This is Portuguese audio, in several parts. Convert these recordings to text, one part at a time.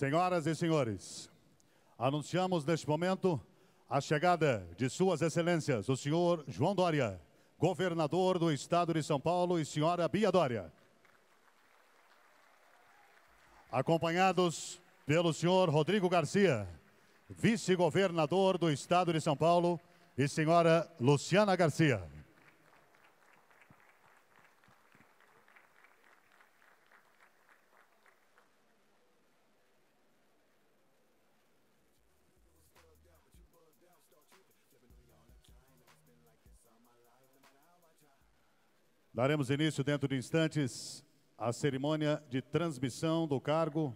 Senhoras e senhores, anunciamos neste momento a chegada de Suas Excelências, o senhor João Dória, governador do estado de São Paulo, e senhora Bia Dória. Acompanhados pelo senhor Rodrigo Garcia, vice-governador do estado de São Paulo, e senhora Luciana Garcia. Daremos início dentro de instantes à cerimônia de transmissão do cargo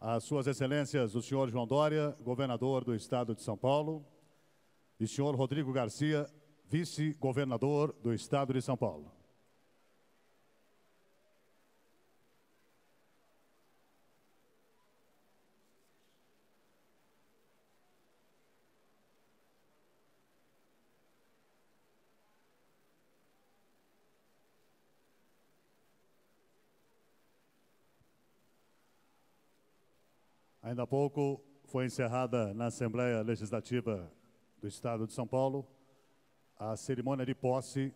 às suas excelências o senhor João Dória, governador do estado de São Paulo, e o senhor Rodrigo Garcia, vice-governador do estado de São Paulo. Ainda há pouco foi encerrada na Assembleia Legislativa do Estado de São Paulo a cerimônia de posse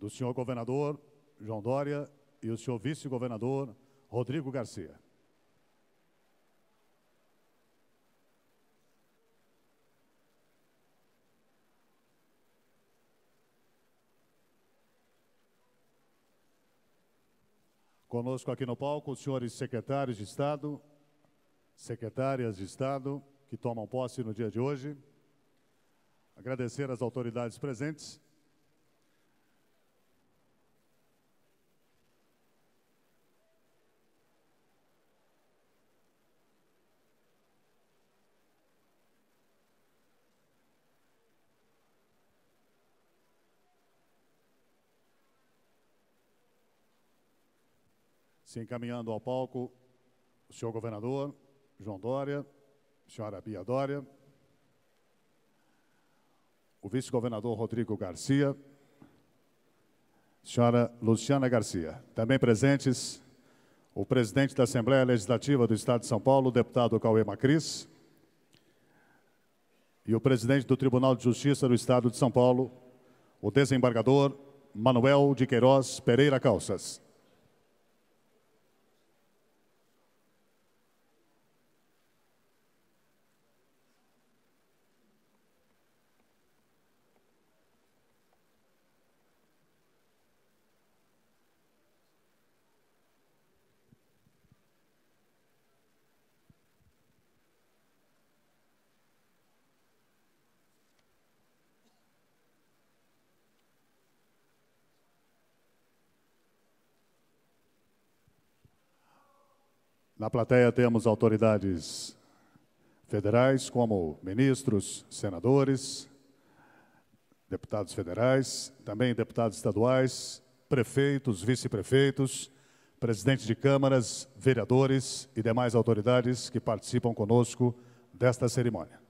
do senhor governador João Dória e o senhor vice-governador Rodrigo Garcia. Conosco aqui no palco os senhores secretários de Estado, secretárias de Estado que tomam posse no dia de hoje, agradecer às autoridades presentes. Se encaminhando ao palco, o senhor governador, João Dória, senhora Bia Dória, o vice-governador Rodrigo Garcia, senhora Luciana Garcia. Também presentes o presidente da Assembleia Legislativa do Estado de São Paulo, o deputado Cauê Macris, e o presidente do Tribunal de Justiça do Estado de São Paulo, o desembargador Manuel de Queiroz Pereira Calças. Na plateia temos autoridades federais, como ministros, senadores, deputados federais, também deputados estaduais, prefeitos, vice-prefeitos, presidentes de câmaras, vereadores e demais autoridades que participam conosco desta cerimônia.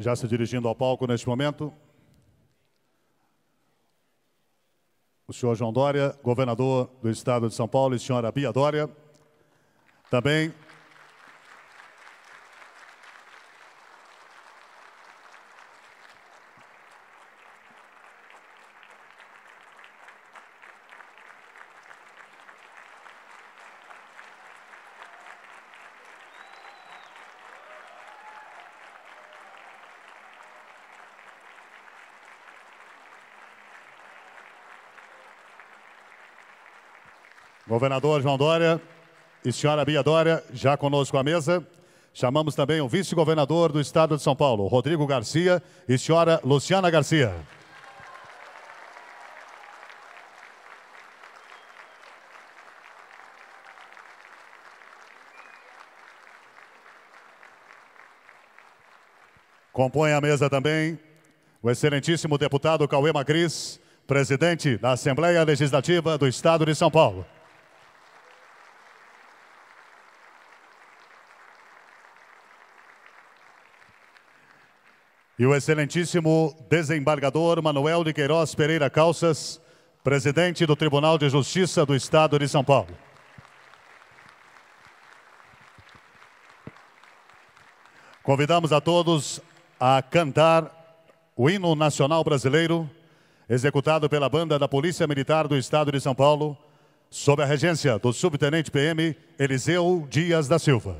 já se dirigindo ao palco neste momento. O senhor João Dória, governador do estado de São Paulo, e a senhora Bia Dória. Também Governador João Dória e senhora Bia Dória, já conosco à mesa. Chamamos também o vice-governador do estado de São Paulo, Rodrigo Garcia, e senhora Luciana Garcia. Compõe a mesa também o excelentíssimo deputado Cauê Magris, presidente da Assembleia Legislativa do Estado de São Paulo. e o excelentíssimo desembargador Manuel de Queiroz Pereira Calças, presidente do Tribunal de Justiça do Estado de São Paulo. Convidamos a todos a cantar o hino nacional brasileiro, executado pela banda da Polícia Militar do Estado de São Paulo, sob a regência do subtenente PM Eliseu Dias da Silva.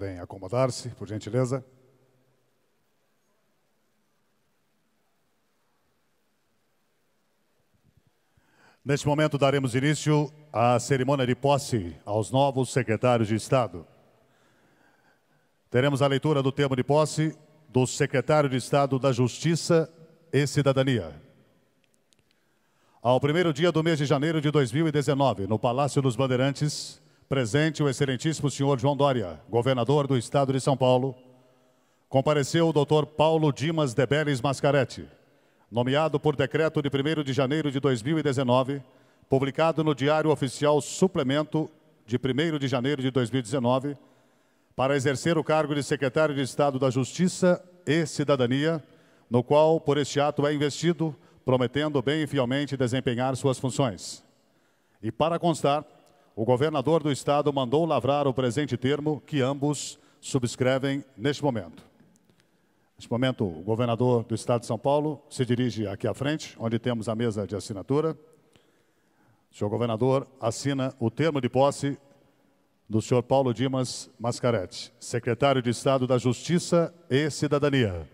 Podem acomodar-se, por gentileza. Neste momento daremos início à cerimônia de posse aos novos secretários de Estado. Teremos a leitura do termo de posse do secretário de Estado da Justiça e Cidadania. Ao primeiro dia do mês de janeiro de 2019, no Palácio dos Bandeirantes, Presente o excelentíssimo senhor João Dória, governador do estado de São Paulo. Compareceu o doutor Paulo Dimas Debeles Mascaretti, nomeado por decreto de 1 de janeiro de 2019, publicado no Diário Oficial Suplemento de 1 de janeiro de 2019, para exercer o cargo de secretário de Estado da Justiça e Cidadania, no qual, por este ato, é investido, prometendo bem e fielmente desempenhar suas funções. E para constar, o governador do estado mandou lavrar o presente termo que ambos subscrevem neste momento. Neste momento, o governador do estado de São Paulo se dirige aqui à frente, onde temos a mesa de assinatura. O senhor governador assina o termo de posse do senhor Paulo Dimas Mascaretti, secretário de Estado da Justiça e Cidadania.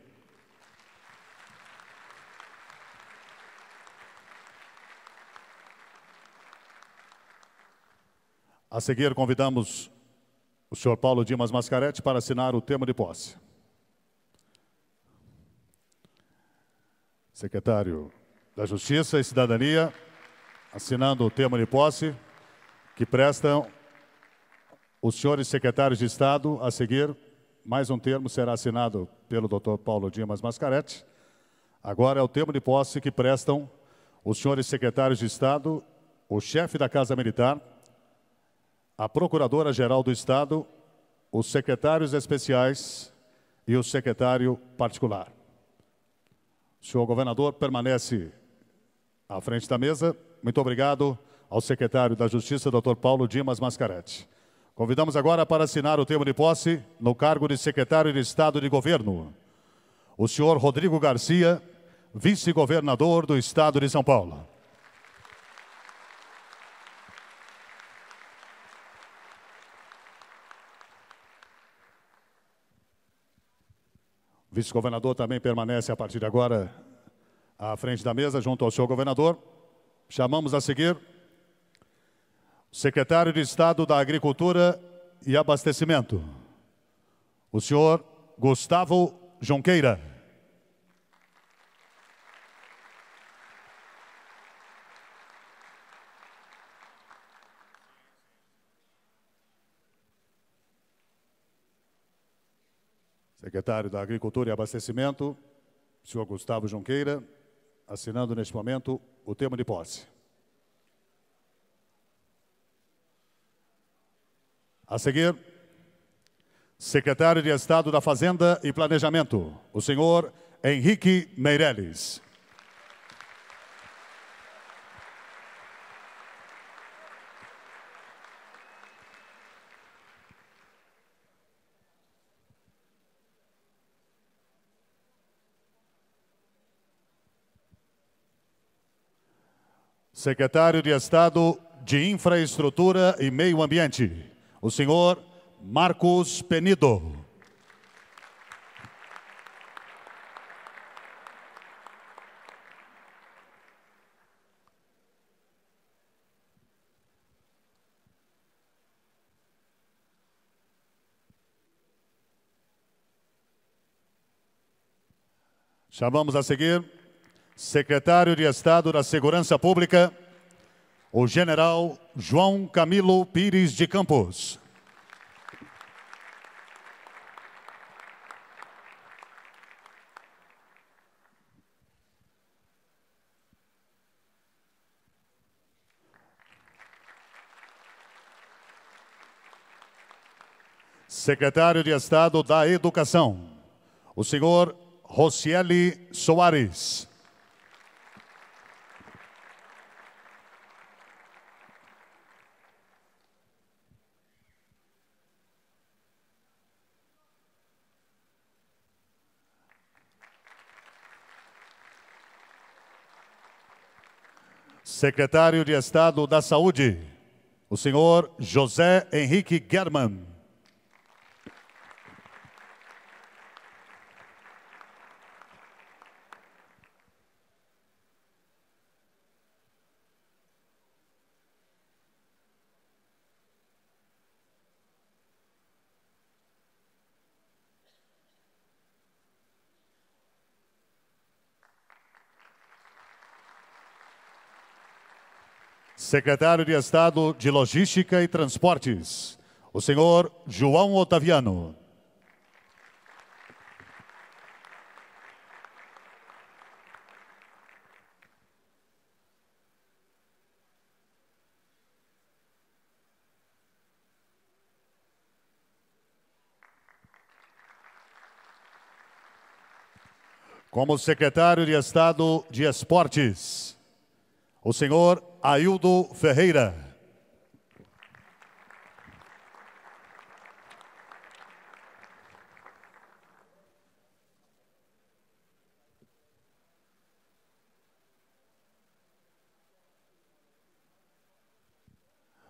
A seguir, convidamos o senhor Paulo Dimas Mascarete para assinar o tema de posse. Secretário da Justiça e Cidadania, assinando o tema de posse, que prestam os senhores secretários de Estado. A seguir, mais um termo será assinado pelo doutor Paulo Dimas Mascarete. Agora é o termo de posse que prestam os senhores secretários de Estado, o chefe da Casa Militar, a Procuradora-Geral do Estado, os secretários especiais e o secretário particular. O senhor governador permanece à frente da mesa. Muito obrigado ao secretário da Justiça, Dr. Paulo Dimas Mascaretti. Convidamos agora para assinar o termo de posse no cargo de secretário de Estado de Governo, o senhor Rodrigo Garcia, vice-governador do Estado de São Paulo. vice-governador também permanece a partir de agora à frente da mesa, junto ao senhor governador. Chamamos a seguir o secretário de Estado da Agricultura e Abastecimento, o senhor Gustavo Junqueira. secretário da Agricultura e Abastecimento, senhor Gustavo Junqueira, assinando neste momento o tema de posse. A seguir, secretário de Estado da Fazenda e Planejamento, o senhor Henrique Meirelles. secretário de Estado de Infraestrutura e Meio Ambiente, o senhor Marcos Penido. Chamamos a seguir secretário de Estado da Segurança Pública, o general João Camilo Pires de Campos. Secretário de Estado da Educação, o senhor Rocieli Soares. Secretário de Estado da Saúde, o senhor José Henrique German. secretário de Estado de Logística e Transportes, o senhor João Otaviano. Como secretário de Estado de Esportes, o senhor Aildo Ferreira.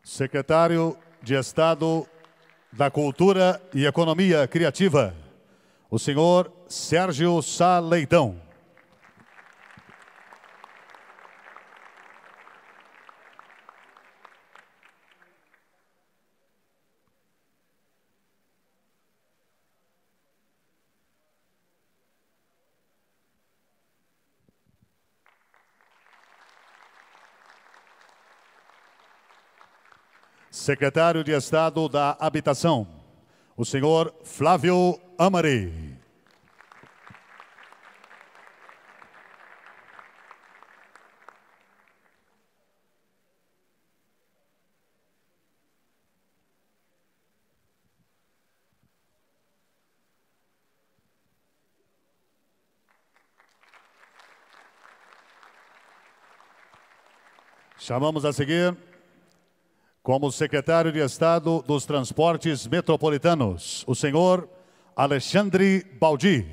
Secretário de Estado da Cultura e Economia Criativa, o senhor Sérgio Leitão. secretário de Estado da Habitação, o senhor Flávio Amari. Chamamos a seguir como secretário de Estado dos Transportes Metropolitanos, o senhor Alexandre Baldi.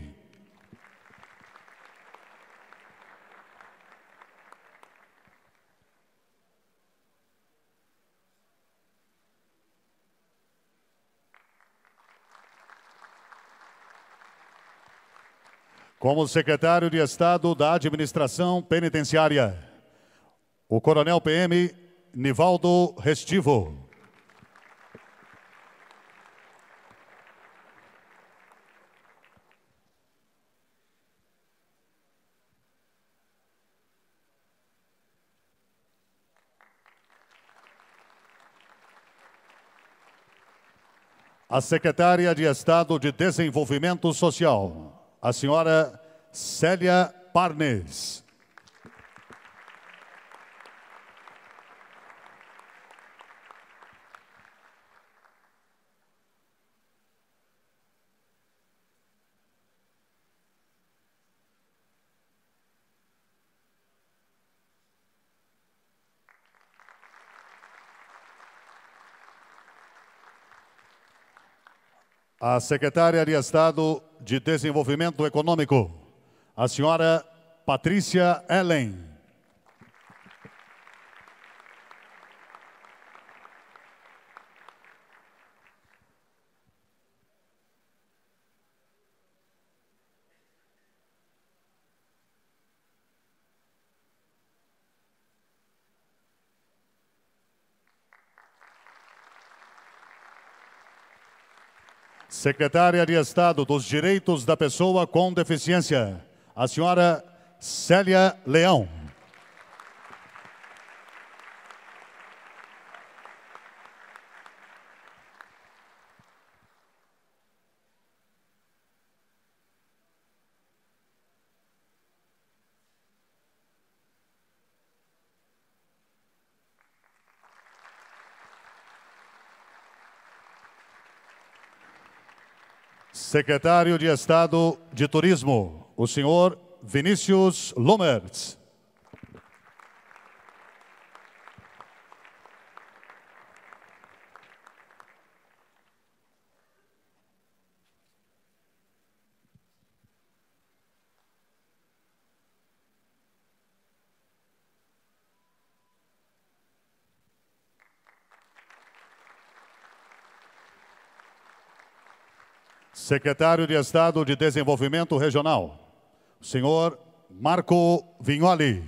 Como secretário de Estado da Administração Penitenciária, o Coronel PM Nivaldo Restivo. A secretária de Estado de Desenvolvimento Social, a senhora Célia Parnes. a secretária de Estado de Desenvolvimento Econômico, a senhora Patrícia Ellen. secretária de Estado dos Direitos da Pessoa com Deficiência, a senhora Célia Leão. secretário de Estado de Turismo, o senhor Vinícius Lomertz. secretário de Estado de Desenvolvimento Regional, senhor Marco Vignoli.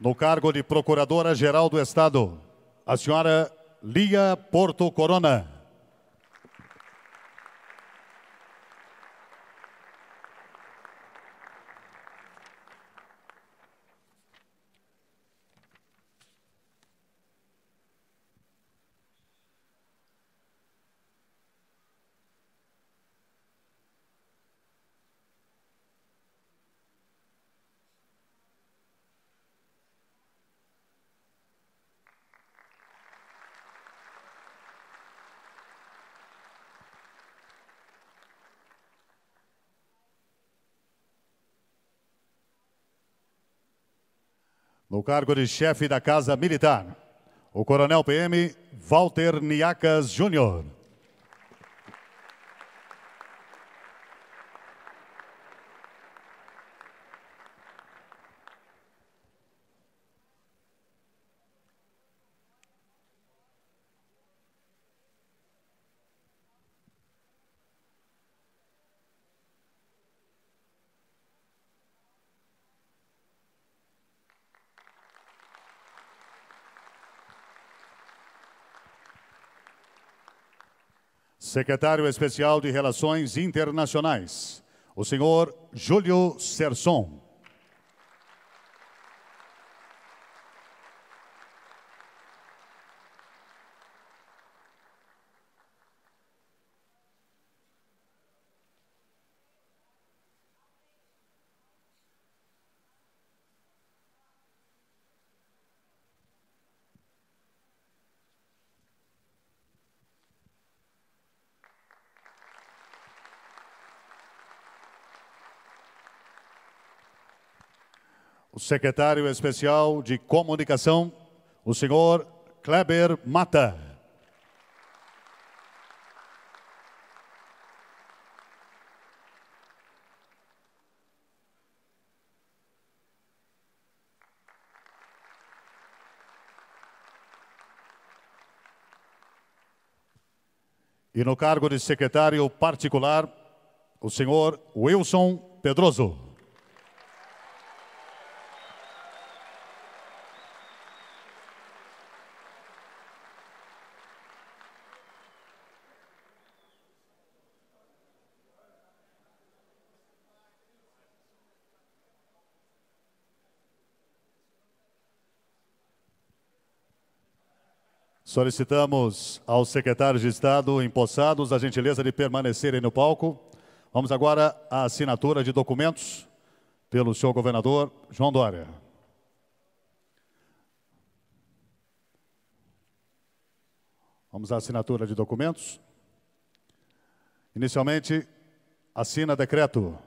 No cargo de Procuradora-Geral do Estado, a senhora Lia Porto Corona. O cargo de chefe da Casa Militar, o Coronel PM Walter Niacas Júnior. secretário especial de Relações Internacionais, o senhor Júlio Serson. secretário especial de comunicação, o senhor Kleber Mata. E no cargo de secretário particular, o senhor Wilson Pedroso. Solicitamos aos secretários de Estado empossados a gentileza de permanecerem no palco. Vamos agora à assinatura de documentos pelo senhor governador João Dória. Vamos à assinatura de documentos. Inicialmente, assina decreto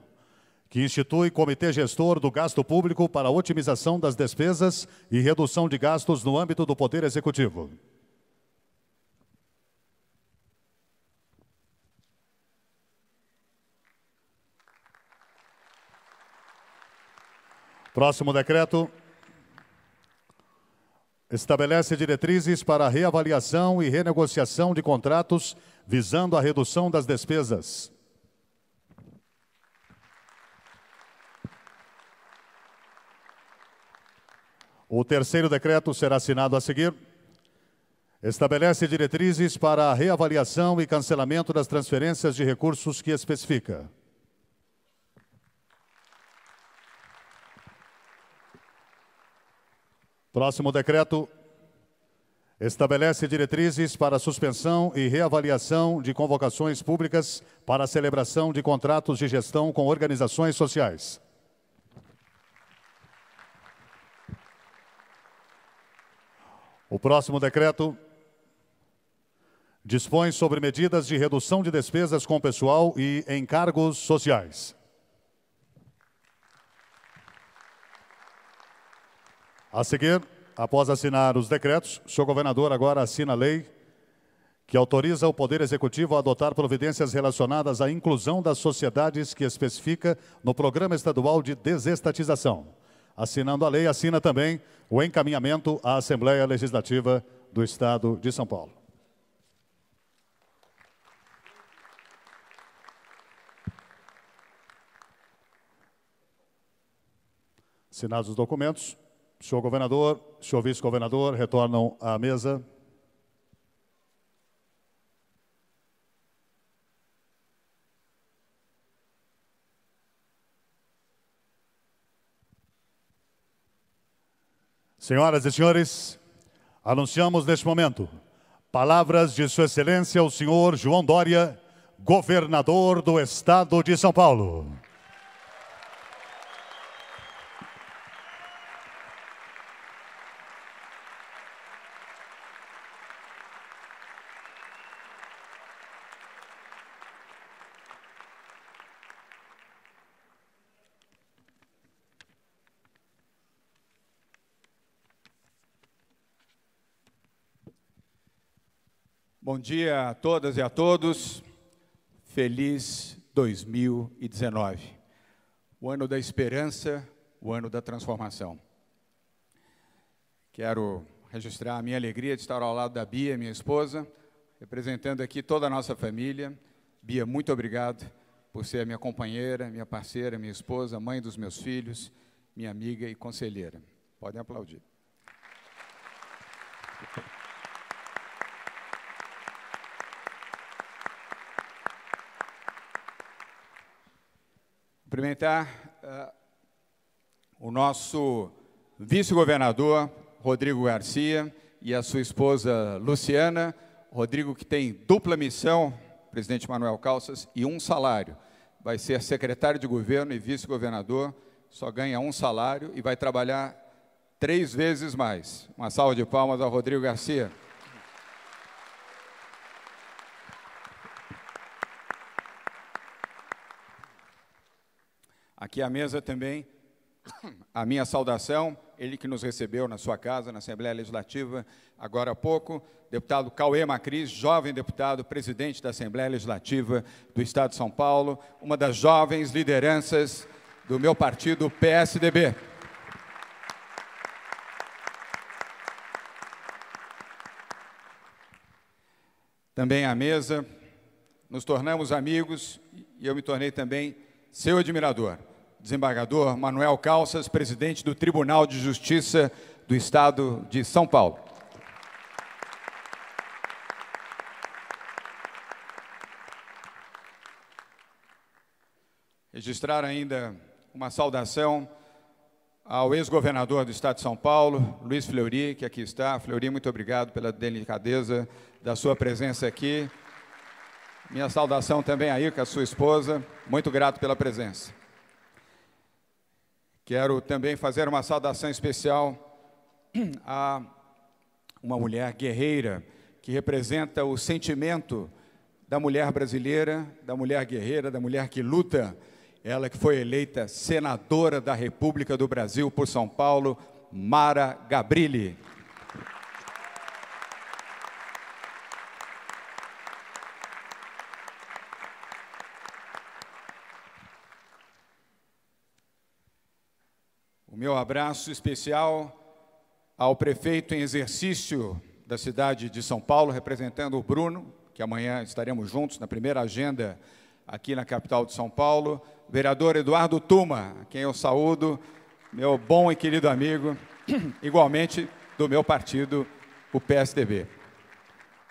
que institui Comitê Gestor do Gasto Público para otimização das despesas e redução de gastos no âmbito do Poder Executivo. Próximo decreto estabelece diretrizes para reavaliação e renegociação de contratos visando a redução das despesas. O terceiro decreto será assinado a seguir. Estabelece diretrizes para a reavaliação e cancelamento das transferências de recursos que especifica. Próximo decreto estabelece diretrizes para suspensão e reavaliação de convocações públicas para a celebração de contratos de gestão com organizações sociais. O próximo decreto dispõe sobre medidas de redução de despesas com pessoal e encargos sociais. A seguir, após assinar os decretos, o senhor governador agora assina a lei que autoriza o Poder Executivo a adotar providências relacionadas à inclusão das sociedades que especifica no Programa Estadual de Desestatização. Assinando a lei, assina também o encaminhamento à Assembleia Legislativa do Estado de São Paulo. Assinados os documentos, Senhor governador, senhor vice-governador, retornam à mesa. Senhoras e senhores, anunciamos neste momento palavras de Sua Excelência o senhor João Dória, governador do Estado de São Paulo. Bom dia a todas e a todos. Feliz 2019. O ano da esperança, o ano da transformação. Quero registrar a minha alegria de estar ao lado da Bia, minha esposa, representando aqui toda a nossa família. Bia, muito obrigado por ser a minha companheira, minha parceira, minha esposa, mãe dos meus filhos, minha amiga e conselheira. Podem aplaudir. cumprimentar uh, o nosso vice-governador, Rodrigo Garcia, e a sua esposa, Luciana. Rodrigo, que tem dupla missão, presidente Manuel Calças, e um salário. Vai ser secretário de governo e vice-governador, só ganha um salário e vai trabalhar três vezes mais. Uma salva de palmas ao Rodrigo Garcia. aqui à mesa também a minha saudação, ele que nos recebeu na sua casa, na Assembleia Legislativa, agora há pouco, deputado Cauê Macris, jovem deputado, presidente da Assembleia Legislativa do Estado de São Paulo, uma das jovens lideranças do meu partido PSDB. Também à mesa, nos tornamos amigos e eu me tornei também seu admirador desembargador Manuel Calças, presidente do Tribunal de Justiça do Estado de São Paulo. Registrar ainda uma saudação ao ex-governador do Estado de São Paulo, Luiz Fleury, que aqui está. Fleury, muito obrigado pela delicadeza da sua presença aqui. Minha saudação também aí com a sua esposa. Muito grato pela presença. Quero também fazer uma saudação especial a uma mulher guerreira que representa o sentimento da mulher brasileira, da mulher guerreira, da mulher que luta. Ela que foi eleita senadora da República do Brasil por São Paulo, Mara Gabrilli. O meu abraço especial ao prefeito em exercício da cidade de São Paulo, representando o Bruno, que amanhã estaremos juntos na primeira agenda aqui na capital de São Paulo, vereador Eduardo Tuma, a quem eu saúdo, meu bom e querido amigo, igualmente do meu partido, o PSDB.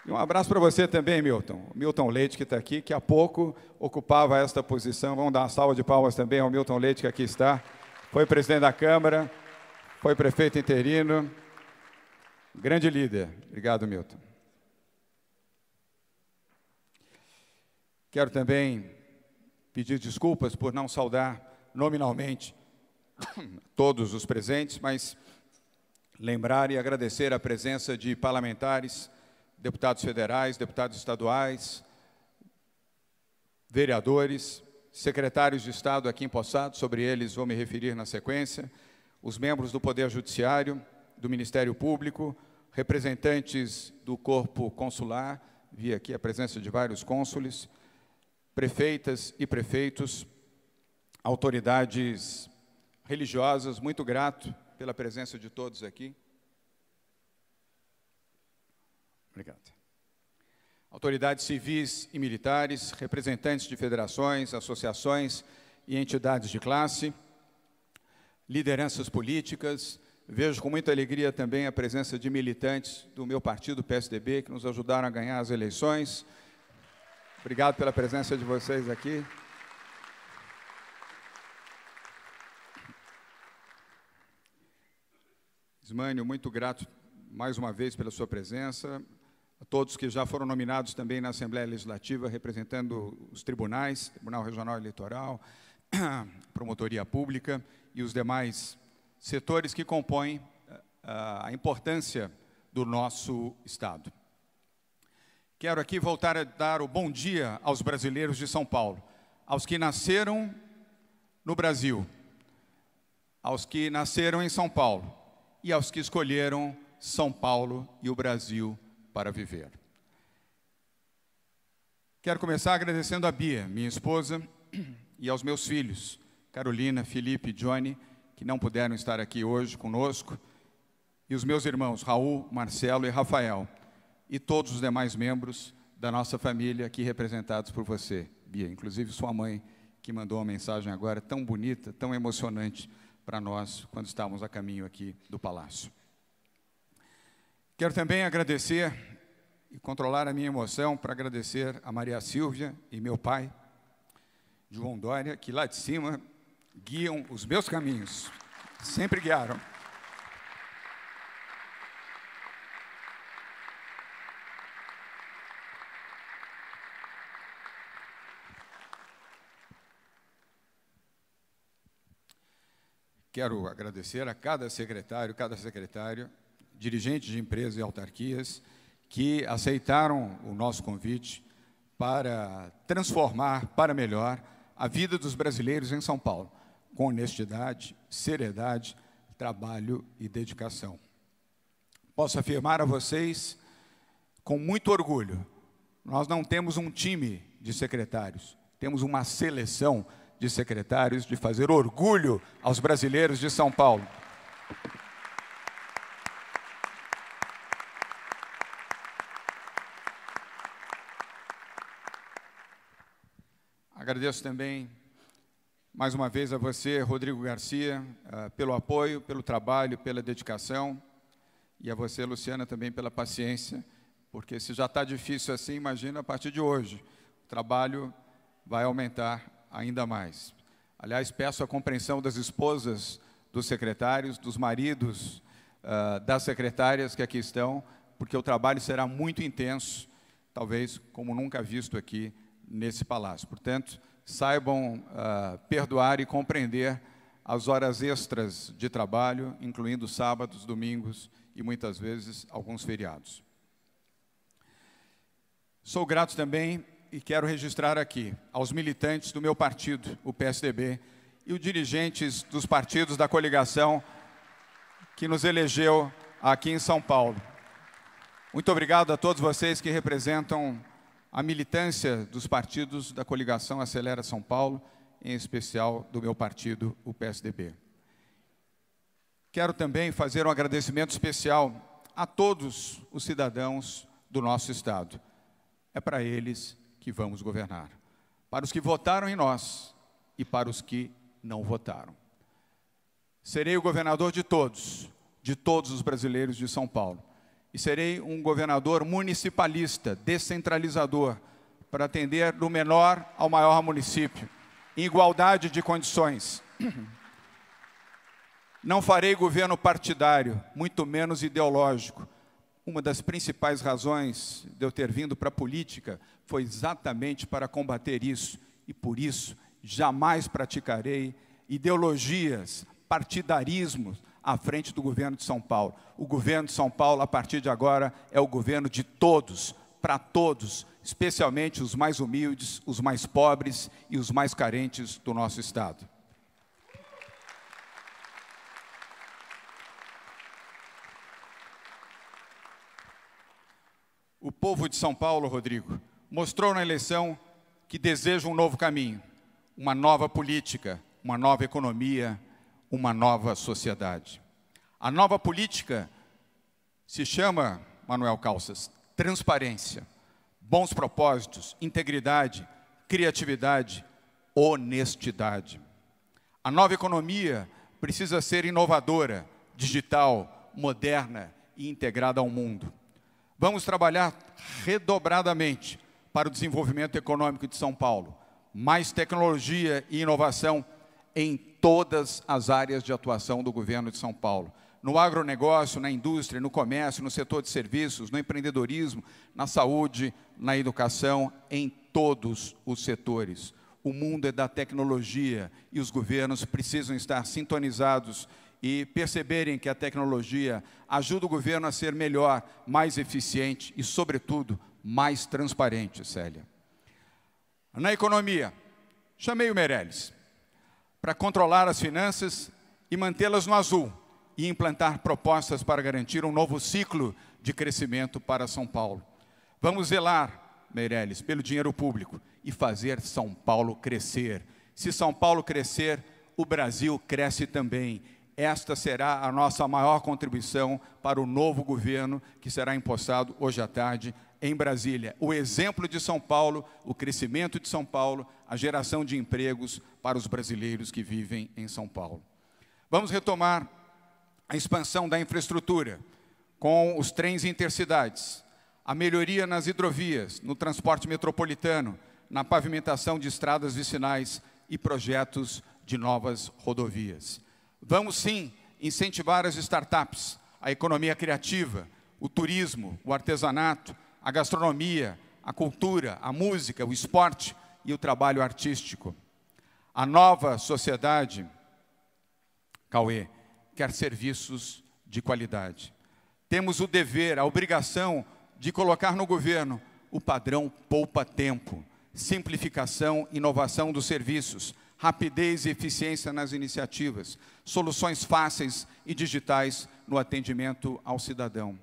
E um abraço para você também, Milton. Milton Leite, que está aqui, que há pouco ocupava esta posição. Vamos dar uma salva de palmas também ao Milton Leite, que aqui está. Foi presidente da Câmara, foi prefeito interino, grande líder. Obrigado, Milton. Quero também pedir desculpas por não saudar nominalmente todos os presentes, mas lembrar e agradecer a presença de parlamentares, deputados federais, deputados estaduais, vereadores, secretários de Estado aqui em Poçado, sobre eles vou me referir na sequência, os membros do Poder Judiciário, do Ministério Público, representantes do Corpo Consular, vi aqui a presença de vários cônsules, prefeitas e prefeitos, autoridades religiosas, muito grato pela presença de todos aqui. Obrigado autoridades civis e militares, representantes de federações, associações e entidades de classe, lideranças políticas. Vejo com muita alegria também a presença de militantes do meu partido, PSDB, que nos ajudaram a ganhar as eleições. Obrigado pela presença de vocês aqui. Ismânio, muito grato mais uma vez pela sua presença a todos que já foram nominados também na Assembleia Legislativa, representando os tribunais, Tribunal Regional Eleitoral, Promotoria Pública e os demais setores que compõem eh, a importância do nosso Estado. Quero aqui voltar a dar o bom dia aos brasileiros de São Paulo, aos que nasceram no Brasil, aos que nasceram em São Paulo e aos que escolheram São Paulo e o Brasil para viver. Quero começar agradecendo a Bia, minha esposa, e aos meus filhos, Carolina, Felipe e Johnny, que não puderam estar aqui hoje conosco, e os meus irmãos Raul, Marcelo e Rafael, e todos os demais membros da nossa família aqui representados por você, Bia, inclusive sua mãe, que mandou uma mensagem agora tão bonita, tão emocionante para nós quando estávamos a caminho aqui do palácio. Quero também agradecer e controlar a minha emoção para agradecer a Maria Silvia e meu pai, João Dória, que lá de cima guiam os meus caminhos, sempre guiaram. Quero agradecer a cada secretário, cada secretária dirigentes de empresas e autarquias que aceitaram o nosso convite para transformar para melhor a vida dos brasileiros em São Paulo, com honestidade, seriedade, trabalho e dedicação. Posso afirmar a vocês com muito orgulho: nós não temos um time de secretários, temos uma seleção de secretários de fazer orgulho aos brasileiros de São Paulo. agradeço também mais uma vez a você, Rodrigo Garcia, ah, pelo apoio, pelo trabalho, pela dedicação. E a você, Luciana, também pela paciência, porque se já está difícil assim, imagina a partir de hoje. O trabalho vai aumentar ainda mais. Aliás, peço a compreensão das esposas dos secretários, dos maridos, ah, das secretárias que aqui estão, porque o trabalho será muito intenso, talvez como nunca visto aqui nesse palácio. Portanto, saibam uh, perdoar e compreender as horas extras de trabalho, incluindo sábados, domingos e muitas vezes alguns feriados. Sou grato também e quero registrar aqui aos militantes do meu partido, o PSDB, e os dirigentes dos partidos da coligação que nos elegeu aqui em São Paulo. Muito obrigado a todos vocês que representam a militância dos partidos da coligação Acelera São Paulo, em especial do meu partido, o PSDB. Quero também fazer um agradecimento especial a todos os cidadãos do nosso Estado. É para eles que vamos governar. Para os que votaram em nós e para os que não votaram. Serei o governador de todos, de todos os brasileiros de São Paulo e serei um governador municipalista, descentralizador, para atender do menor ao maior município, em igualdade de condições. Não farei governo partidário, muito menos ideológico. Uma das principais razões de eu ter vindo para a política foi exatamente para combater isso, e por isso jamais praticarei ideologias, partidarismos, à frente do governo de São Paulo. O governo de São Paulo, a partir de agora, é o governo de todos, para todos, especialmente os mais humildes, os mais pobres e os mais carentes do nosso Estado. O povo de São Paulo, Rodrigo, mostrou na eleição que deseja um novo caminho, uma nova política, uma nova economia, uma nova sociedade. A nova política se chama, Manuel Calças, transparência, bons propósitos, integridade, criatividade, honestidade. A nova economia precisa ser inovadora, digital, moderna e integrada ao mundo. Vamos trabalhar redobradamente para o desenvolvimento econômico de São Paulo. Mais tecnologia e inovação em todas as áreas de atuação do governo de São Paulo. No agronegócio, na indústria, no comércio, no setor de serviços, no empreendedorismo, na saúde, na educação, em todos os setores. O mundo é da tecnologia e os governos precisam estar sintonizados e perceberem que a tecnologia ajuda o governo a ser melhor, mais eficiente e, sobretudo, mais transparente, Célia. Na economia, chamei o Meirelles para controlar as finanças e mantê-las no azul e implantar propostas para garantir um novo ciclo de crescimento para São Paulo. Vamos zelar, Meirelles, pelo dinheiro público e fazer São Paulo crescer. Se São Paulo crescer, o Brasil cresce também. Esta será a nossa maior contribuição para o novo governo que será impostado hoje à tarde em Brasília. O exemplo de São Paulo, o crescimento de São Paulo, a geração de empregos para os brasileiros que vivem em São Paulo. Vamos retomar a expansão da infraestrutura com os trens intercidades, a melhoria nas hidrovias, no transporte metropolitano, na pavimentação de estradas vicinais e projetos de novas rodovias. Vamos sim incentivar as startups, a economia criativa, o turismo, o artesanato, a gastronomia, a cultura, a música, o esporte e o trabalho artístico. A nova sociedade, Cauê, quer serviços de qualidade. Temos o dever, a obrigação de colocar no governo o padrão poupa-tempo, simplificação, inovação dos serviços, rapidez e eficiência nas iniciativas, soluções fáceis e digitais no atendimento ao cidadão.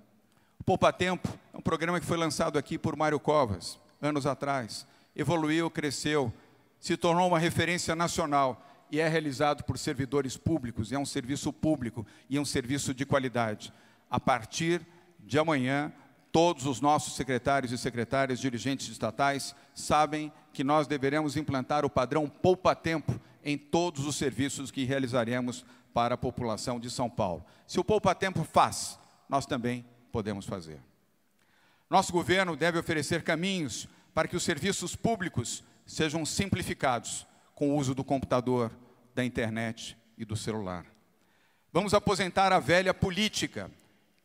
O Poupa Tempo é um programa que foi lançado aqui por Mário Covas, anos atrás. Evoluiu, cresceu, se tornou uma referência nacional e é realizado por servidores públicos, é um serviço público e é um serviço de qualidade. A partir de amanhã, todos os nossos secretários e secretárias, dirigentes estatais, sabem que nós deveremos implantar o padrão poupa-tempo em todos os serviços que realizaremos para a população de São Paulo. Se o poupa-tempo faz, nós também podemos fazer. Nosso governo deve oferecer caminhos para que os serviços públicos sejam simplificados com o uso do computador, da internet e do celular. Vamos aposentar a velha política.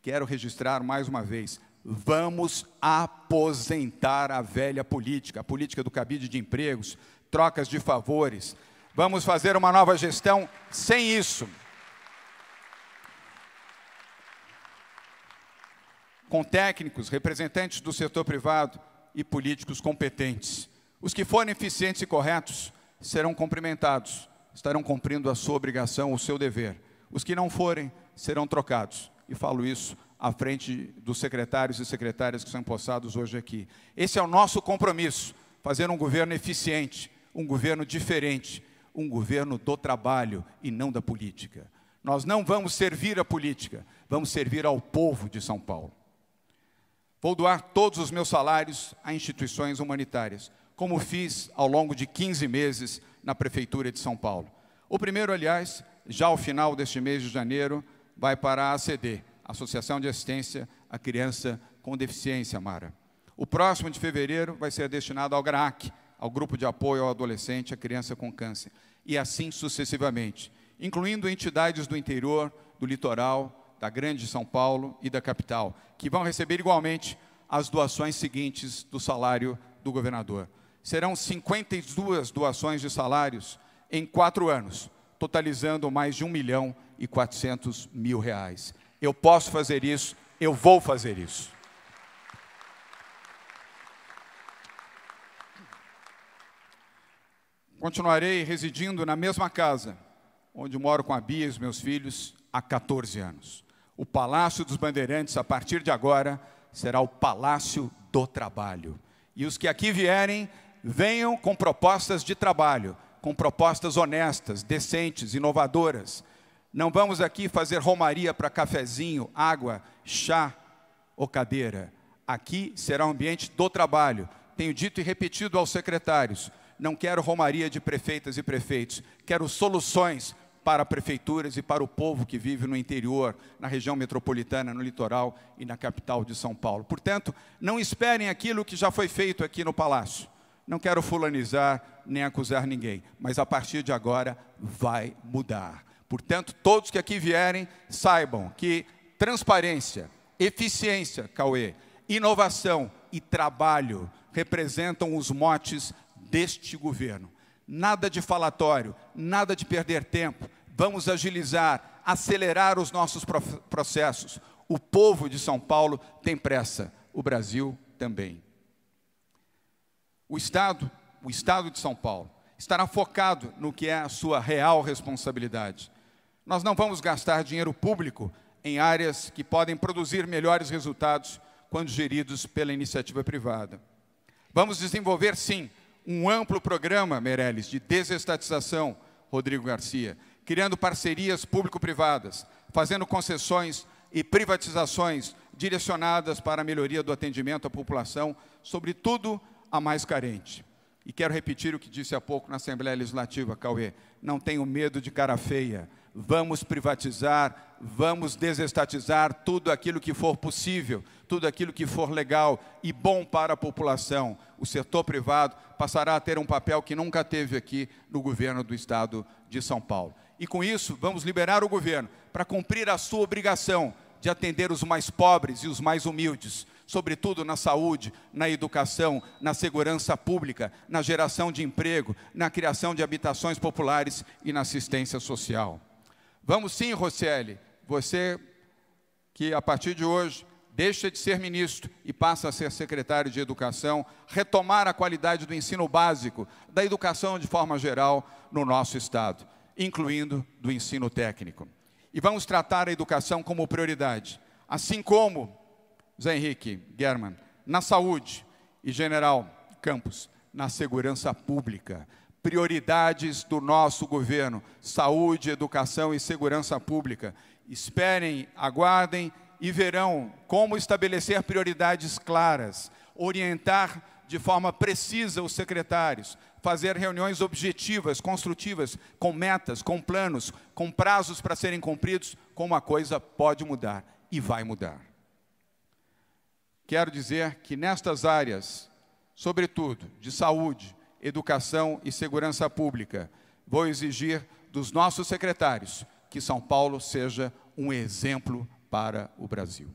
Quero registrar mais uma vez. Vamos aposentar a velha política, a política do cabide de empregos, trocas de favores. Vamos fazer uma nova gestão sem isso. com técnicos, representantes do setor privado e políticos competentes. Os que forem eficientes e corretos serão cumprimentados, estarão cumprindo a sua obrigação, o seu dever. Os que não forem serão trocados. E falo isso à frente dos secretários e secretárias que são empossados hoje aqui. Esse é o nosso compromisso: fazer um governo eficiente, um governo diferente, um governo do trabalho e não da política. Nós não vamos servir a política, vamos servir ao povo de São Paulo. Vou doar todos os meus salários a instituições humanitárias, como fiz ao longo de 15 meses na Prefeitura de São Paulo. O primeiro, aliás, já ao final deste mês de janeiro, vai para a ACD, Associação de Assistência à Criança com Deficiência, Mara. O próximo de fevereiro vai ser destinado ao GRAAC, ao Grupo de Apoio ao Adolescente e à Criança com Câncer, e assim sucessivamente, incluindo entidades do interior, do litoral, da grande São Paulo e da capital, que vão receber igualmente as doações seguintes do salário do governador. Serão 52 doações de salários em quatro anos, totalizando mais de 1 milhão e 400 mil reais. Eu posso fazer isso, eu vou fazer isso. Continuarei residindo na mesma casa onde moro com a Bia e os meus filhos há 14 anos. O Palácio dos Bandeirantes, a partir de agora, será o Palácio do Trabalho. E os que aqui vierem, venham com propostas de trabalho, com propostas honestas, decentes, inovadoras. Não vamos aqui fazer romaria para cafezinho, água, chá ou cadeira. Aqui será o um ambiente do trabalho. Tenho dito e repetido aos secretários: não quero romaria de prefeitas e prefeitos, quero soluções para prefeituras e para o povo que vive no interior, na região metropolitana, no litoral e na capital de São Paulo. Portanto, não esperem aquilo que já foi feito aqui no Palácio. Não quero fulanizar nem acusar ninguém, mas a partir de agora vai mudar. Portanto, todos que aqui vierem saibam que transparência, eficiência, Cauê, inovação e trabalho representam os motes deste governo. Nada de falatório, nada de perder tempo, vamos agilizar, acelerar os nossos processos. O povo de São Paulo tem pressa, o Brasil também. O Estado, o Estado de São Paulo, estará focado no que é a sua real responsabilidade. Nós não vamos gastar dinheiro público em áreas que podem produzir melhores resultados quando geridos pela iniciativa privada. Vamos desenvolver, sim, um amplo programa, Meirelles, de desestatização, Rodrigo Garcia, criando parcerias público-privadas, fazendo concessões e privatizações direcionadas para a melhoria do atendimento à população, sobretudo a mais carente. E quero repetir o que disse há pouco na Assembleia Legislativa, Cauê: não tenho medo de cara feia. Vamos privatizar, vamos desestatizar tudo aquilo que for possível, tudo aquilo que for legal e bom para a população. O setor privado passará a ter um papel que nunca teve aqui no governo do Estado de São Paulo e com isso vamos liberar o governo para cumprir a sua obrigação de atender os mais pobres e os mais humildes, sobretudo na saúde, na educação, na segurança pública, na geração de emprego, na criação de habitações populares e na assistência social. Vamos sim, Rosselli, você que a partir de hoje deixa de ser ministro e passa a ser secretário de Educação, retomar a qualidade do ensino básico, da educação de forma geral no nosso Estado incluindo do ensino técnico. E vamos tratar a educação como prioridade, assim como, Zé Henrique German, na saúde e General Campos, na segurança pública. Prioridades do nosso governo: saúde, educação e segurança pública. Esperem, aguardem e verão como estabelecer prioridades claras, orientar de forma precisa os secretários, fazer reuniões objetivas, construtivas, com metas, com planos, com prazos para serem cumpridos, como a coisa pode mudar e vai mudar. Quero dizer que nestas áreas, sobretudo de saúde, educação e segurança pública, vou exigir dos nossos secretários que São Paulo seja um exemplo para o Brasil.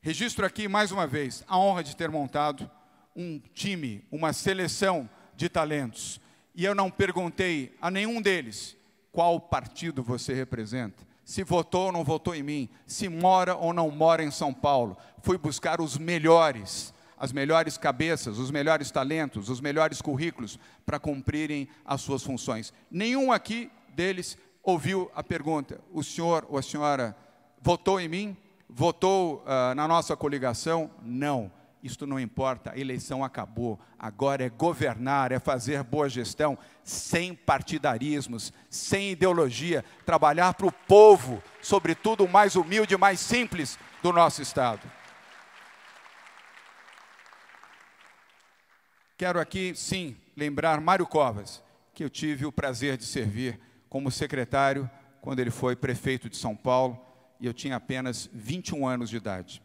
Registro aqui mais uma vez a honra de ter montado um time, uma seleção de talentos, e eu não perguntei a nenhum deles qual partido você representa, se votou ou não votou em mim, se mora ou não mora em São Paulo. Fui buscar os melhores, as melhores cabeças, os melhores talentos, os melhores currículos para cumprirem as suas funções. Nenhum aqui deles ouviu a pergunta: o senhor ou a senhora votou em mim? Votou uh, na nossa coligação? Não isto não importa, a eleição acabou. Agora é governar, é fazer boa gestão, sem partidarismos, sem ideologia, trabalhar para o povo, sobretudo o mais humilde, mais simples do nosso Estado. Quero aqui, sim, lembrar Mário Covas, que eu tive o prazer de servir como secretário quando ele foi prefeito de São Paulo e eu tinha apenas 21 anos de idade.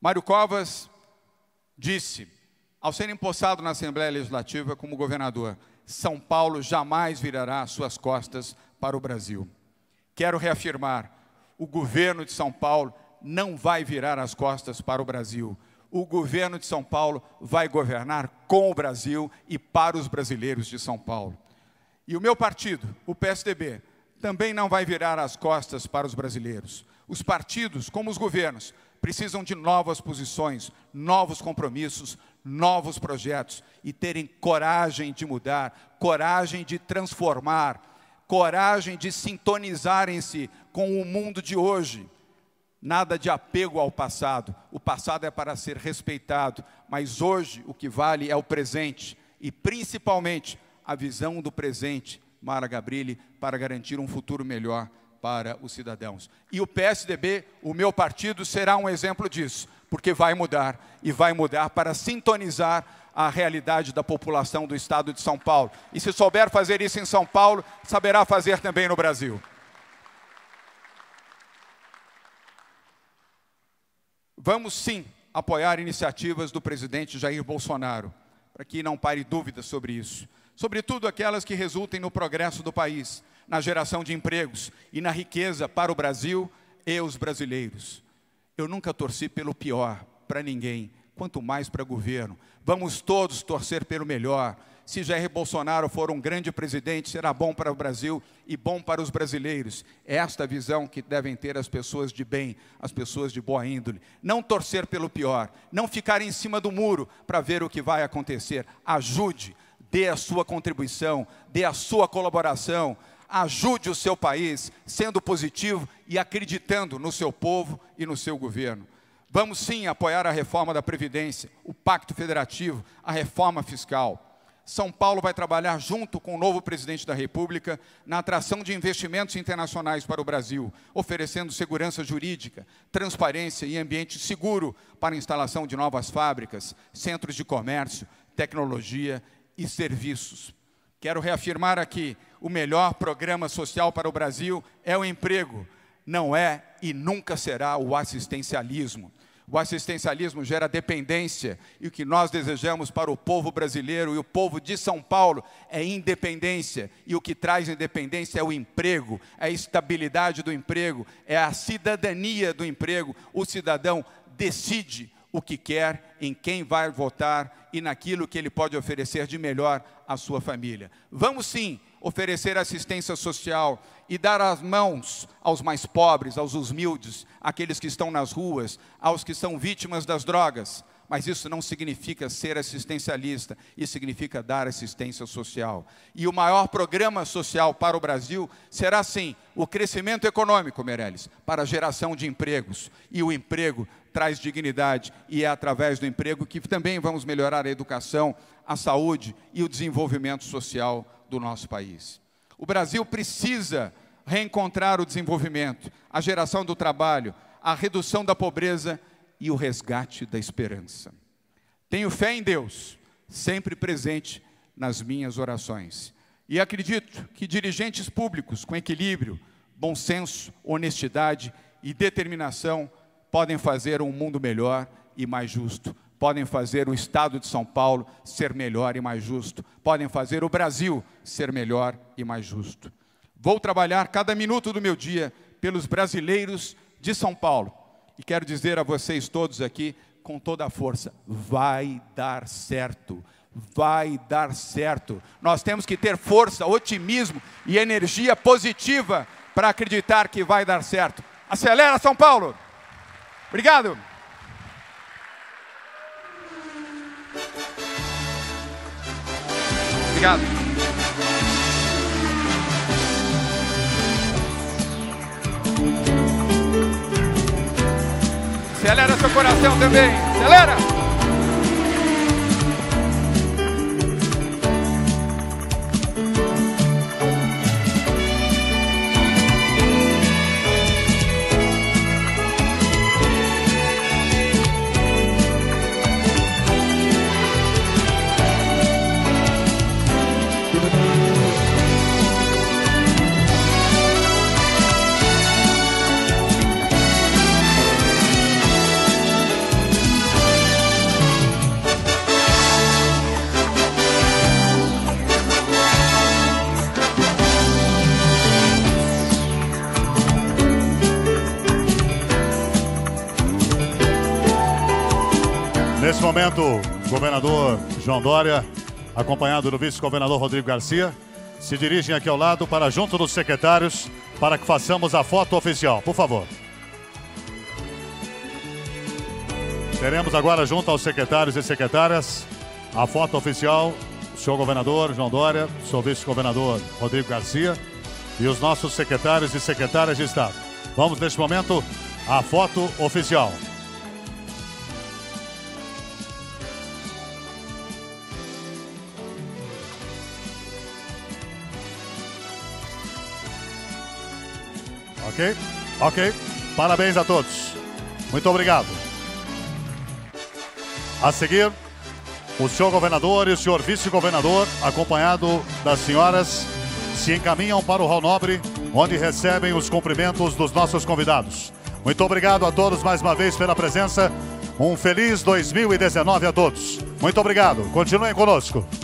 Mário Covas disse, ao ser empossado na Assembleia Legislativa como governador, São Paulo jamais virará suas costas para o Brasil. Quero reafirmar, o governo de São Paulo não vai virar as costas para o Brasil. O governo de São Paulo vai governar com o Brasil e para os brasileiros de São Paulo. E o meu partido, o PSDB, também não vai virar as costas para os brasileiros. Os partidos, como os governos, precisam de novas posições, novos compromissos, novos projetos e terem coragem de mudar, coragem de transformar, coragem de sintonizarem-se com o mundo de hoje. Nada de apego ao passado. O passado é para ser respeitado, mas hoje o que vale é o presente e principalmente a visão do presente, Mara Gabrilli, para garantir um futuro melhor para os cidadãos. E o PSDB, o meu partido, será um exemplo disso, porque vai mudar e vai mudar para sintonizar a realidade da população do estado de São Paulo. E se souber fazer isso em São Paulo, saberá fazer também no Brasil. Vamos sim apoiar iniciativas do presidente Jair Bolsonaro, para que não pare dúvidas sobre isso, sobretudo aquelas que resultem no progresso do país na geração de empregos e na riqueza para o Brasil e os brasileiros. Eu nunca torci pelo pior para ninguém, quanto mais para governo. Vamos todos torcer pelo melhor. Se Jair Bolsonaro for um grande presidente, será bom para o Brasil e bom para os brasileiros. É esta visão que devem ter as pessoas de bem, as pessoas de boa índole. Não torcer pelo pior, não ficar em cima do muro para ver o que vai acontecer. Ajude, dê a sua contribuição, dê a sua colaboração ajude o seu país sendo positivo e acreditando no seu povo e no seu governo. Vamos sim apoiar a reforma da Previdência, o Pacto Federativo, a reforma fiscal. São Paulo vai trabalhar junto com o novo presidente da República na atração de investimentos internacionais para o Brasil, oferecendo segurança jurídica, transparência e ambiente seguro para a instalação de novas fábricas, centros de comércio, tecnologia e serviços. Quero reafirmar aqui: o melhor programa social para o Brasil é o emprego, não é e nunca será o assistencialismo. O assistencialismo gera dependência e o que nós desejamos para o povo brasileiro e o povo de São Paulo é independência. E o que traz independência é o emprego, é a estabilidade do emprego, é a cidadania do emprego. O cidadão decide o que quer, em quem vai votar e naquilo que ele pode oferecer de melhor à sua família. Vamos sim oferecer assistência social e dar as mãos aos mais pobres, aos humildes, àqueles que estão nas ruas, aos que são vítimas das drogas. Mas isso não significa ser assistencialista, isso significa dar assistência social. E o maior programa social para o Brasil será sim o crescimento econômico, Meirelles, para a geração de empregos. E o emprego traz dignidade e é através do emprego que também vamos melhorar a educação, a saúde e o desenvolvimento social do nosso país. O Brasil precisa reencontrar o desenvolvimento, a geração do trabalho, a redução da pobreza e o resgate da esperança. Tenho fé em Deus, sempre presente nas minhas orações. E acredito que dirigentes públicos com equilíbrio, bom senso, honestidade e determinação podem fazer um mundo melhor e mais justo, podem fazer o estado de São Paulo ser melhor e mais justo, podem fazer o Brasil ser melhor e mais justo. Vou trabalhar cada minuto do meu dia pelos brasileiros de São Paulo. E quero dizer a vocês todos aqui, com toda a força: vai dar certo, vai dar certo. Nós temos que ter força, otimismo e energia positiva para acreditar que vai dar certo. Acelera, São Paulo! Obrigado. Obrigado. Acelera seu coração também. Acelera. João Dória, acompanhado do vice-governador Rodrigo Garcia, se dirigem aqui ao lado para junto dos secretários para que façamos a foto oficial, por favor. Teremos agora junto aos secretários e secretárias a foto oficial, senhor governador João Dória, senhor vice-governador Rodrigo Garcia e os nossos secretários e secretárias de Estado. Vamos neste momento à foto oficial. ok? Ok? Parabéns a todos. Muito obrigado. A seguir, o senhor governador e o senhor vice-governador, acompanhado das senhoras, se encaminham para o Hall Nobre, onde recebem os cumprimentos dos nossos convidados. Muito obrigado a todos mais uma vez pela presença. Um feliz 2019 a todos. Muito obrigado. Continuem conosco.